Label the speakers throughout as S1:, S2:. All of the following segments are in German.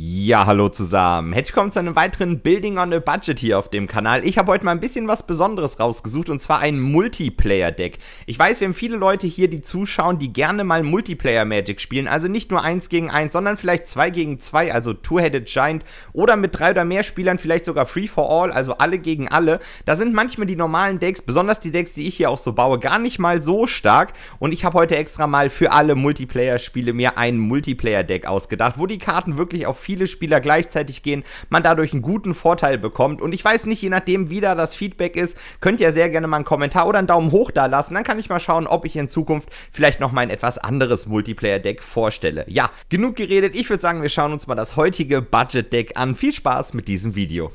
S1: Ja, hallo zusammen. Herzlich willkommen zu einem weiteren Building on a Budget hier auf dem Kanal. Ich habe heute mal ein bisschen was Besonderes rausgesucht und zwar ein Multiplayer-Deck. Ich weiß, wir haben viele Leute hier, die zuschauen, die gerne mal Multiplayer-Magic spielen. Also nicht nur 1 gegen 1, sondern vielleicht 2 gegen 2, also Two-Headed Giant oder mit drei oder mehr Spielern vielleicht sogar Free for All, also alle gegen alle. Da sind manchmal die normalen Decks, besonders die Decks, die ich hier auch so baue, gar nicht mal so stark. Und ich habe heute extra mal für alle Multiplayer-Spiele mir ein Multiplayer-Deck ausgedacht, wo die Karten wirklich auf viele Spieler gleichzeitig gehen, man dadurch einen guten Vorteil bekommt. Und ich weiß nicht, je nachdem, wie da das Feedback ist, könnt ihr sehr gerne mal einen Kommentar oder einen Daumen hoch da lassen. Dann kann ich mal schauen, ob ich in Zukunft vielleicht noch mal ein etwas anderes Multiplayer-Deck vorstelle. Ja, genug geredet. Ich würde sagen, wir schauen uns mal das heutige Budget-Deck an. Viel Spaß mit diesem Video.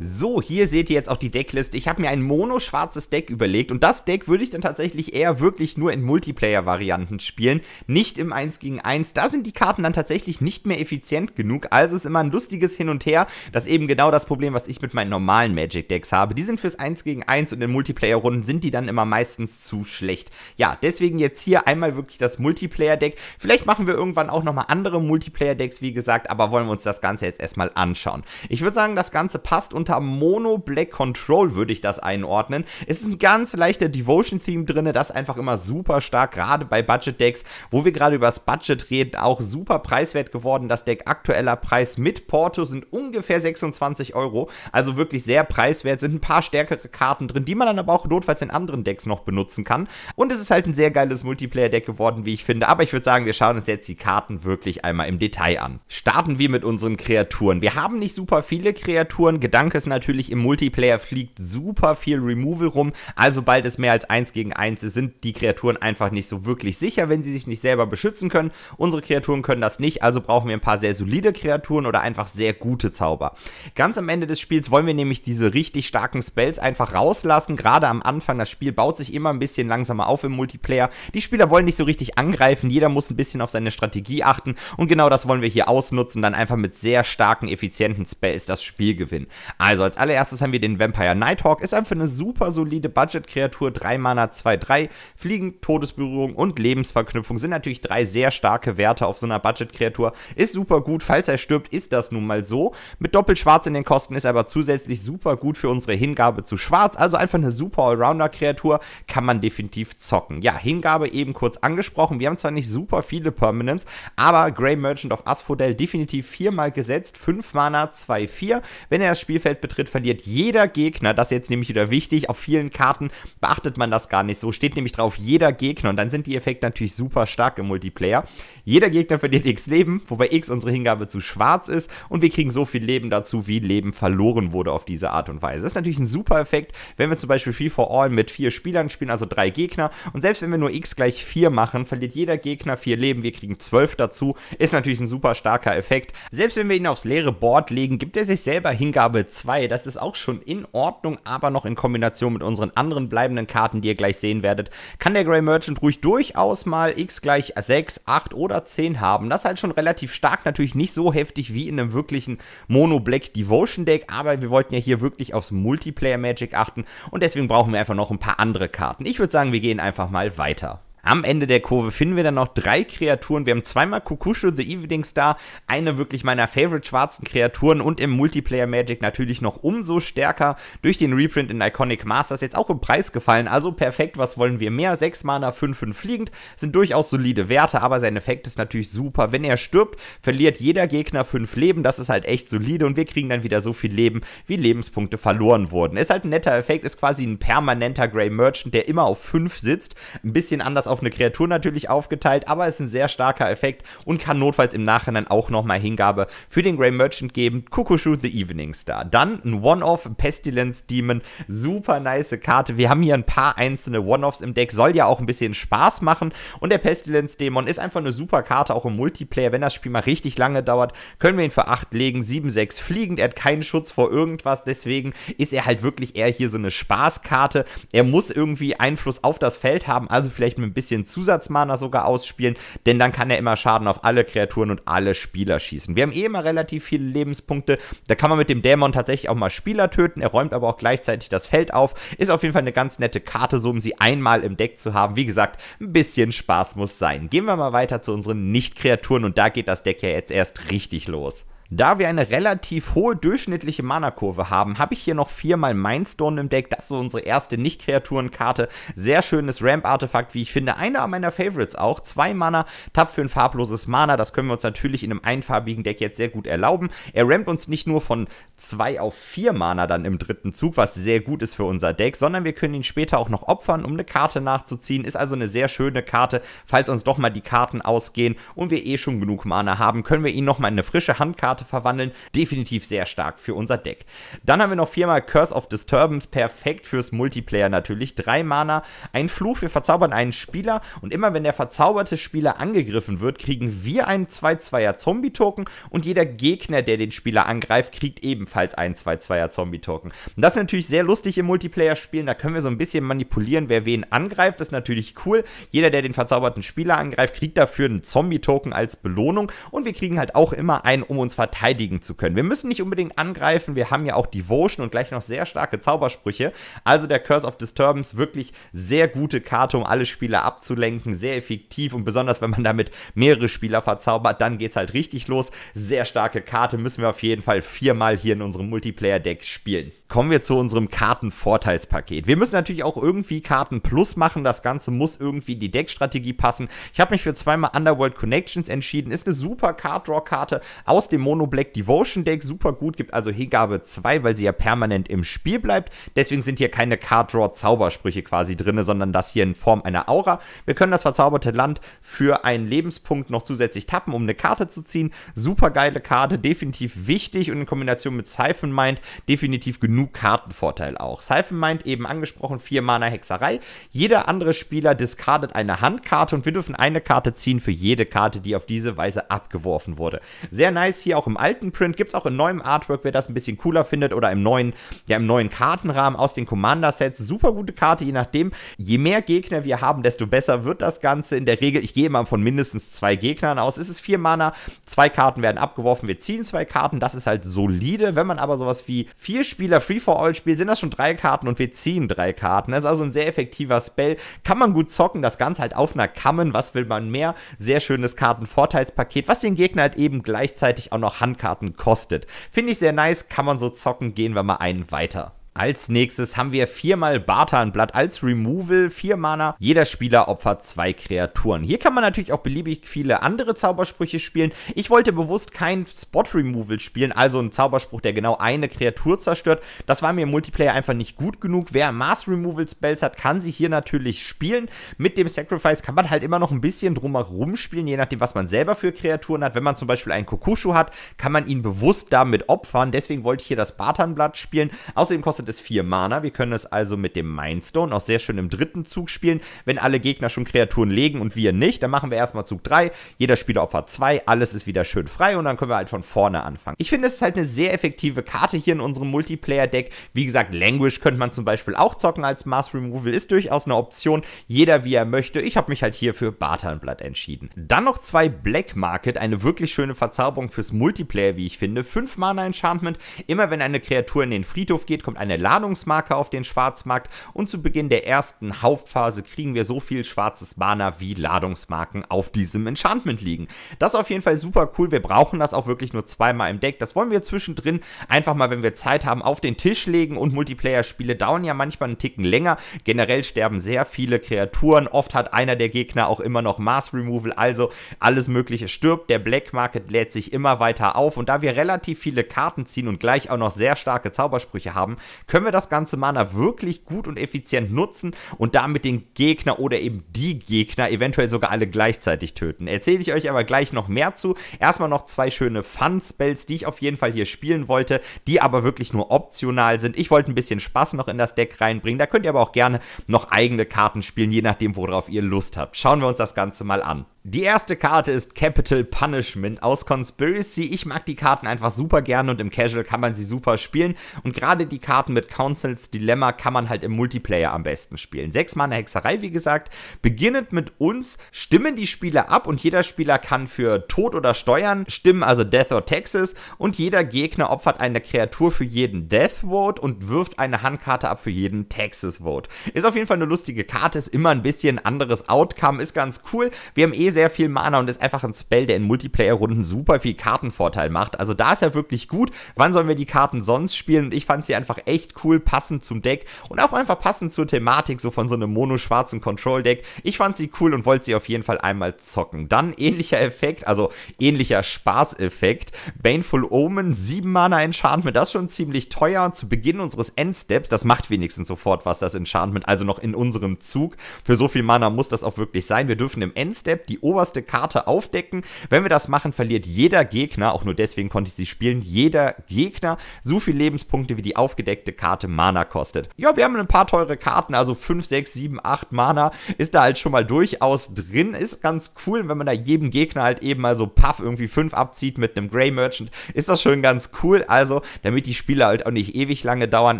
S1: So, hier seht ihr jetzt auch die Deckliste. Ich habe mir ein mono-schwarzes Deck überlegt und das Deck würde ich dann tatsächlich eher wirklich nur in Multiplayer-Varianten spielen, nicht im 1 gegen 1. Da sind die Karten dann tatsächlich nicht mehr effizient genug, also ist immer ein lustiges Hin und Her. Das ist eben genau das Problem, was ich mit meinen normalen Magic-Decks habe. Die sind fürs 1 gegen 1 und in Multiplayer-Runden sind die dann immer meistens zu schlecht. Ja, deswegen jetzt hier einmal wirklich das Multiplayer-Deck. Vielleicht machen wir irgendwann auch nochmal andere Multiplayer-Decks, wie gesagt, aber wollen wir uns das Ganze jetzt erstmal anschauen. Ich würde sagen, das Ganze passt und unter Mono Black Control würde ich das einordnen. Es ist ein ganz leichter Devotion-Theme drin, das einfach immer super stark, gerade bei Budget-Decks, wo wir gerade über das Budget reden, auch super preiswert geworden. Das Deck aktueller Preis mit Porto sind ungefähr 26 Euro, also wirklich sehr preiswert, sind ein paar stärkere Karten drin, die man dann aber auch notfalls in anderen Decks noch benutzen kann. Und es ist halt ein sehr geiles Multiplayer-Deck geworden, wie ich finde. Aber ich würde sagen, wir schauen uns jetzt die Karten wirklich einmal im Detail an. Starten wir mit unseren Kreaturen. Wir haben nicht super viele Kreaturen. Gedanke ist natürlich im Multiplayer fliegt super viel Removal rum. Also bald es mehr als 1 gegen 1 ist, sind die Kreaturen einfach nicht so wirklich sicher, wenn sie sich nicht selber beschützen können. Unsere Kreaturen können das nicht, also brauchen wir ein paar sehr solide Kreaturen oder einfach sehr gute Zauber. Ganz am Ende des Spiels wollen wir nämlich diese richtig starken Spells einfach rauslassen. Gerade am Anfang, das Spiel baut sich immer ein bisschen langsamer auf im Multiplayer. Die Spieler wollen nicht so richtig angreifen, jeder muss ein bisschen auf seine Strategie achten und genau das wollen wir hier ausnutzen, dann einfach mit sehr starken, effizienten Spells das Spiel gewinnen. Also also als allererstes haben wir den Vampire Nighthawk. Ist einfach eine super solide Budget-Kreatur. 3 Mana, 2-3. Fliegen, Todesberührung und Lebensverknüpfung sind natürlich drei sehr starke Werte auf so einer Budget-Kreatur. Ist super gut. Falls er stirbt, ist das nun mal so. Mit Doppelschwarz in den Kosten ist aber zusätzlich super gut für unsere Hingabe zu Schwarz. Also einfach eine super Allrounder-Kreatur. Kann man definitiv zocken. Ja, Hingabe eben kurz angesprochen. Wir haben zwar nicht super viele Permanents, aber Grey Merchant of Asphodel definitiv viermal gesetzt. 5 Mana, 2-4. Wenn er das Spielfeld Spielfeld betritt, verliert jeder Gegner, das ist jetzt nämlich wieder wichtig, auf vielen Karten beachtet man das gar nicht so, steht nämlich drauf jeder Gegner und dann sind die Effekte natürlich super stark im Multiplayer. Jeder Gegner verliert x Leben, wobei x unsere Hingabe zu schwarz ist und wir kriegen so viel Leben dazu, wie Leben verloren wurde auf diese Art und Weise. Das ist natürlich ein super Effekt, wenn wir zum Beispiel for All mit vier Spielern spielen, also drei Gegner und selbst wenn wir nur x gleich 4 machen, verliert jeder Gegner vier Leben, wir kriegen 12 dazu, ist natürlich ein super starker Effekt. Selbst wenn wir ihn aufs leere Board legen, gibt er sich selber Hingabe 2 2. Das ist auch schon in Ordnung, aber noch in Kombination mit unseren anderen bleibenden Karten, die ihr gleich sehen werdet, kann der Grey Merchant ruhig durchaus mal x gleich 6, 8 oder 10 haben. Das ist halt schon relativ stark, natürlich nicht so heftig wie in einem wirklichen Mono-Black Devotion Deck, aber wir wollten ja hier wirklich aufs Multiplayer Magic achten und deswegen brauchen wir einfach noch ein paar andere Karten. Ich würde sagen, wir gehen einfach mal weiter. Am Ende der Kurve finden wir dann noch drei Kreaturen. Wir haben zweimal Kukushu, The Evening Star, eine wirklich meiner favorite schwarzen Kreaturen und im Multiplayer Magic natürlich noch umso stärker durch den Reprint in Iconic Masters jetzt auch im Preis gefallen. Also perfekt, was wollen wir mehr? Sechs Mana, 5, 5 fliegend, sind durchaus solide Werte, aber sein Effekt ist natürlich super. Wenn er stirbt, verliert jeder Gegner 5 Leben. Das ist halt echt solide und wir kriegen dann wieder so viel Leben, wie Lebenspunkte verloren wurden. Ist halt ein netter Effekt, ist quasi ein permanenter Grey Merchant, der immer auf 5 sitzt. Ein bisschen anders auf auf eine Kreatur natürlich aufgeteilt, aber ist ein sehr starker Effekt und kann notfalls im Nachhinein auch nochmal Hingabe für den Grey Merchant geben. Kukushu the Evening Star. Dann ein One-Off Pestilence Demon. Super nice Karte. Wir haben hier ein paar einzelne One-Offs im Deck. Soll ja auch ein bisschen Spaß machen. Und der Pestilence Demon ist einfach eine super Karte, auch im Multiplayer. Wenn das Spiel mal richtig lange dauert, können wir ihn für 8 legen. 7-6 fliegend. Er hat keinen Schutz vor irgendwas. Deswegen ist er halt wirklich eher hier so eine Spaßkarte. Er muss irgendwie Einfluss auf das Feld haben. Also vielleicht mit ein bisschen bisschen Zusatzmana sogar ausspielen, denn dann kann er immer Schaden auf alle Kreaturen und alle Spieler schießen. Wir haben eh immer relativ viele Lebenspunkte. Da kann man mit dem Dämon tatsächlich auch mal Spieler töten. Er räumt aber auch gleichzeitig das Feld auf. Ist auf jeden Fall eine ganz nette Karte, so um sie einmal im Deck zu haben. Wie gesagt, ein bisschen Spaß muss sein. Gehen wir mal weiter zu unseren Nicht-Kreaturen und da geht das Deck ja jetzt erst richtig los. Da wir eine relativ hohe durchschnittliche Mana-Kurve haben, habe ich hier noch viermal Mindstone im Deck. Das ist unsere erste Nicht-Kreaturen-Karte. Sehr schönes Ramp-Artefakt, wie ich finde. Einer meiner Favorites auch. Zwei Mana, Tab für ein farbloses Mana. Das können wir uns natürlich in einem einfarbigen Deck jetzt sehr gut erlauben. Er rampt uns nicht nur von zwei auf vier Mana dann im dritten Zug, was sehr gut ist für unser Deck, sondern wir können ihn später auch noch opfern, um eine Karte nachzuziehen. Ist also eine sehr schöne Karte, falls uns doch mal die Karten ausgehen und wir eh schon genug Mana haben, können wir ihn nochmal in eine frische Handkarte Karte verwandeln. Definitiv sehr stark für unser Deck. Dann haben wir noch viermal Curse of Disturbance, perfekt fürs Multiplayer natürlich. Drei Mana, ein Fluch, wir verzaubern einen Spieler und immer wenn der verzauberte Spieler angegriffen wird, kriegen wir einen 2-2er Zombie-Token und jeder Gegner, der den Spieler angreift, kriegt ebenfalls einen 2-2er Zombie-Token. Das ist natürlich sehr lustig im Multiplayer-Spielen, da können wir so ein bisschen manipulieren, wer wen angreift, das ist natürlich cool. Jeder, der den verzauberten Spieler angreift, kriegt dafür einen Zombie-Token als Belohnung und wir kriegen halt auch immer einen um uns verteilt verteidigen zu können. Wir müssen nicht unbedingt angreifen, wir haben ja auch Devotion und gleich noch sehr starke Zaubersprüche. Also der Curse of Disturbance wirklich sehr gute Karte, um alle Spieler abzulenken, sehr effektiv und besonders wenn man damit mehrere Spieler verzaubert, dann geht es halt richtig los. Sehr starke Karte müssen wir auf jeden Fall viermal hier in unserem Multiplayer-Deck spielen kommen wir zu unserem Kartenvorteilspaket. Wir müssen natürlich auch irgendwie Karten plus machen. Das Ganze muss irgendwie in die Deckstrategie passen. Ich habe mich für zweimal Underworld Connections entschieden. Ist eine super Card Draw Karte aus dem Mono Black Devotion Deck. Super gut, gibt also Hegabe 2, weil sie ja permanent im Spiel bleibt. Deswegen sind hier keine Card Draw Zaubersprüche quasi drin, sondern das hier in Form einer Aura. Wir können das verzauberte Land für einen Lebenspunkt noch zusätzlich tappen, um eine Karte zu ziehen. Super geile Karte, definitiv wichtig und in Kombination mit Siphon Mind definitiv genug genug Kartenvorteil auch. Seifen meint eben angesprochen, 4 Mana Hexerei. Jeder andere Spieler discardet eine Handkarte und wir dürfen eine Karte ziehen für jede Karte, die auf diese Weise abgeworfen wurde. Sehr nice hier auch im alten Print, gibt es auch in neuem Artwork, wer das ein bisschen cooler findet oder im neuen, ja im neuen Kartenrahmen aus den Commander-Sets. Super gute Karte, je nachdem. Je mehr Gegner wir haben, desto besser wird das Ganze. In der Regel, ich gehe mal von mindestens zwei Gegnern aus. Es ist 4 Mana, zwei Karten werden abgeworfen, wir ziehen zwei Karten, das ist halt solide. Wenn man aber sowas wie vier Spieler Free-for-All-Spiel sind das schon drei Karten und wir ziehen drei Karten. Das ist also ein sehr effektiver Spell. Kann man gut zocken, das Ganze halt auf einer Kammen. Was will man mehr? Sehr schönes Kartenvorteilspaket, was den Gegner halt eben gleichzeitig auch noch Handkarten kostet. Finde ich sehr nice, kann man so zocken. Gehen wir mal einen weiter. Als nächstes haben wir viermal Bartanblatt als Removal, vier Mana. Jeder Spieler opfert zwei Kreaturen. Hier kann man natürlich auch beliebig viele andere Zaubersprüche spielen. Ich wollte bewusst kein Spot Removal spielen, also einen Zauberspruch, der genau eine Kreatur zerstört. Das war mir im Multiplayer einfach nicht gut genug. Wer Mass Removal Spells hat, kann sie hier natürlich spielen. Mit dem Sacrifice kann man halt immer noch ein bisschen drumherum spielen, je nachdem, was man selber für Kreaturen hat. Wenn man zum Beispiel einen Kokushu hat, kann man ihn bewusst damit opfern. Deswegen wollte ich hier das Bartanblatt spielen. Außerdem kostet kostet es vier Mana. Wir können es also mit dem Mindstone auch sehr schön im dritten Zug spielen. Wenn alle Gegner schon Kreaturen legen und wir nicht, dann machen wir erstmal Zug 3. Jeder Spieler opfert 2. Alles ist wieder schön frei und dann können wir halt von vorne anfangen. Ich finde, es ist halt eine sehr effektive Karte hier in unserem Multiplayer-Deck. Wie gesagt, Language könnte man zum Beispiel auch zocken als Mass Removal. Ist durchaus eine Option. Jeder, wie er möchte. Ich habe mich halt hier für Bartanblatt entschieden. Dann noch zwei Black Market. Eine wirklich schöne Verzauberung fürs Multiplayer, wie ich finde. 5 Mana Enchantment. Immer wenn eine Kreatur in den Friedhof geht, kommt eine Ladungsmarke auf den Schwarzmarkt und zu Beginn der ersten Hauptphase kriegen wir so viel schwarzes Mana wie Ladungsmarken auf diesem Enchantment liegen. Das ist auf jeden Fall super cool. Wir brauchen das auch wirklich nur zweimal im Deck. Das wollen wir zwischendrin einfach mal, wenn wir Zeit haben, auf den Tisch legen und Multiplayer-Spiele dauern ja manchmal einen Ticken länger. Generell sterben sehr viele Kreaturen. Oft hat einer der Gegner auch immer noch Mass Removal, also alles Mögliche stirbt. Der Black Market lädt sich immer weiter auf und da wir relativ viele Karten ziehen und gleich auch noch sehr starke Zaubersprüche haben, können wir das ganze Mana wirklich gut und effizient nutzen und damit den Gegner oder eben die Gegner eventuell sogar alle gleichzeitig töten. Erzähle ich euch aber gleich noch mehr zu. Erstmal noch zwei schöne Fun-Spells, die ich auf jeden Fall hier spielen wollte, die aber wirklich nur optional sind. Ich wollte ein bisschen Spaß noch in das Deck reinbringen. Da könnt ihr aber auch gerne noch eigene Karten spielen, je nachdem, worauf ihr Lust habt. Schauen wir uns das Ganze mal an. Die erste Karte ist Capital Punishment aus Conspiracy. Ich mag die Karten einfach super gerne und im Casual kann man sie super spielen. Und gerade die Karten mit Councils Dilemma kann man halt im Multiplayer am besten spielen. Sechs Mana Hexerei, wie gesagt. Beginnend mit uns stimmen die Spieler ab und jeder Spieler kann für Tod oder Steuern stimmen, also Death or Taxes. Und jeder Gegner opfert eine Kreatur für jeden Death Vote und wirft eine Handkarte ab für jeden Taxes Vote. Ist auf jeden Fall eine lustige Karte, ist immer ein bisschen anderes Outcome, ist ganz cool. Wir haben eben eh Eh sehr viel Mana und ist einfach ein Spell, der in Multiplayer-Runden super viel Kartenvorteil macht. Also da ist er wirklich gut. Wann sollen wir die Karten sonst spielen? Und ich fand sie einfach echt cool, passend zum Deck und auch einfach passend zur Thematik, so von so einem mono-schwarzen Control-Deck. Ich fand sie cool und wollte sie auf jeden Fall einmal zocken. Dann ähnlicher Effekt, also ähnlicher Spaßeffekt. Baneful Omen, 7 Mana Enchantment, das ist schon ziemlich teuer. zu Beginn unseres Endsteps, das macht wenigstens sofort was, das Enchantment, also noch in unserem Zug. Für so viel Mana muss das auch wirklich sein. Wir dürfen im Endstep die die oberste Karte aufdecken. Wenn wir das machen, verliert jeder Gegner, auch nur deswegen konnte ich sie spielen, jeder Gegner so viel Lebenspunkte, wie die aufgedeckte Karte Mana kostet. Ja, wir haben ein paar teure Karten, also 5, 6, 7, 8 Mana ist da halt schon mal durchaus drin. Ist ganz cool, wenn man da jedem Gegner halt eben mal so paff irgendwie 5 abzieht mit einem Grey Merchant, ist das schon ganz cool. Also, damit die Spiele halt auch nicht ewig lange dauern,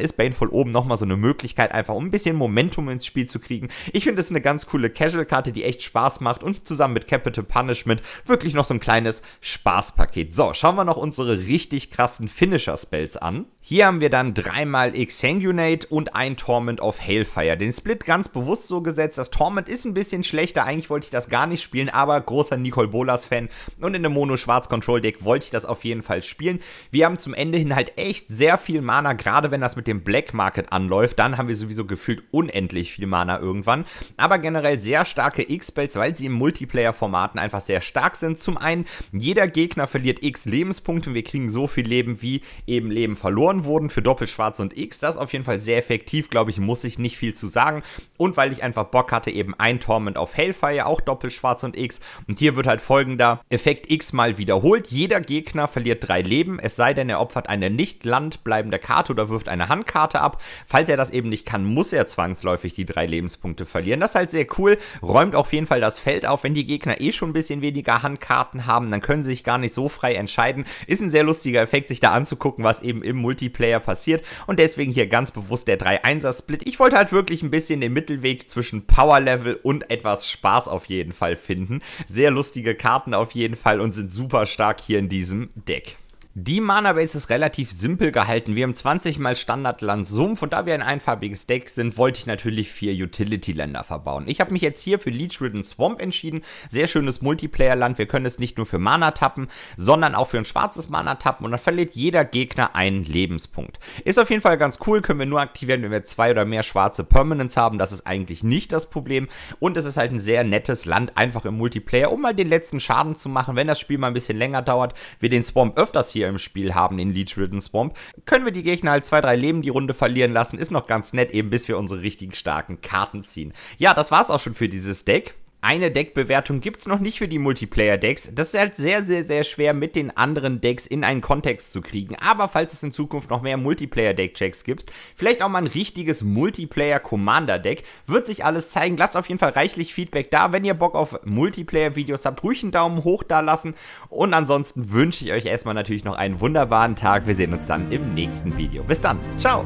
S1: ist Baneful oben nochmal so eine Möglichkeit, einfach um ein bisschen Momentum ins Spiel zu kriegen. Ich finde es eine ganz coole Casual-Karte, die echt Spaß macht und zusammen zusammen mit Capital Punishment wirklich noch so ein kleines Spaßpaket. So, schauen wir noch unsere richtig krassen Finisher-Spells an. Hier haben wir dann dreimal Exsanguinate und ein Torment of Hailfire. Den Split ganz bewusst so gesetzt. Das Torment ist ein bisschen schlechter. Eigentlich wollte ich das gar nicht spielen, aber großer Nicole Bolas Fan und in einem Mono Schwarz Control Deck wollte ich das auf jeden Fall spielen. Wir haben zum Ende hin halt echt sehr viel Mana, gerade wenn das mit dem Black Market anläuft. Dann haben wir sowieso gefühlt unendlich viel Mana irgendwann. Aber generell sehr starke X-Spells, weil sie im Multiplayer-Formaten einfach sehr stark sind. Zum einen, jeder Gegner verliert X Lebenspunkte und wir kriegen so viel Leben, wie eben Leben verloren verloren wurden für Doppelschwarze und X. Das ist auf jeden Fall sehr effektiv, glaube ich, muss ich nicht viel zu sagen. Und weil ich einfach Bock hatte, eben ein Torment auf Hellfire, auch Doppelschwarz und X. Und hier wird halt folgender Effekt X mal wiederholt. Jeder Gegner verliert drei Leben, es sei denn, er opfert eine nicht landbleibende Karte oder wirft eine Handkarte ab. Falls er das eben nicht kann, muss er zwangsläufig die drei Lebenspunkte verlieren. Das ist halt sehr cool, räumt auf jeden Fall das Feld auf. Wenn die Gegner eh schon ein bisschen weniger Handkarten haben, dann können sie sich gar nicht so frei entscheiden. Ist ein sehr lustiger Effekt, sich da anzugucken, was eben im Multi Multiplayer passiert und deswegen hier ganz bewusst der 3-1er-Split. Ich wollte halt wirklich ein bisschen den Mittelweg zwischen Power-Level und etwas Spaß auf jeden Fall finden. Sehr lustige Karten auf jeden Fall und sind super stark hier in diesem Deck. Die Mana-Base ist relativ simpel gehalten. Wir haben 20 mal Standardland Sumpf und da wir ein einfarbiges Deck sind, wollte ich natürlich vier Utility-Länder verbauen. Ich habe mich jetzt hier für Leech-Ridden Swamp entschieden. Sehr schönes Multiplayer-Land. Wir können es nicht nur für Mana tappen, sondern auch für ein schwarzes Mana tappen und dann verliert jeder Gegner einen Lebenspunkt. Ist auf jeden Fall ganz cool, können wir nur aktivieren, wenn wir zwei oder mehr schwarze Permanents haben. Das ist eigentlich nicht das Problem und es ist halt ein sehr nettes Land, einfach im Multiplayer, um mal den letzten Schaden zu machen. Wenn das Spiel mal ein bisschen länger dauert, wir den Swamp öfters hier im Spiel haben, in Leech Ridden Swamp. Können wir die Gegner halt zwei, drei Leben die Runde verlieren lassen, ist noch ganz nett, eben bis wir unsere richtigen starken Karten ziehen. Ja, das war's auch schon für dieses Deck eine Deckbewertung gibt es noch nicht für die Multiplayer-Decks. Das ist halt sehr, sehr, sehr schwer mit den anderen Decks in einen Kontext zu kriegen. Aber falls es in Zukunft noch mehr Multiplayer-Deck-Checks gibt, vielleicht auch mal ein richtiges Multiplayer-Commander-Deck, wird sich alles zeigen. Lasst auf jeden Fall reichlich Feedback da. Wenn ihr Bock auf Multiplayer-Videos habt, ruhig einen Daumen hoch da lassen. Und ansonsten wünsche ich euch erstmal natürlich noch einen wunderbaren Tag. Wir sehen uns dann im nächsten Video. Bis dann. Ciao.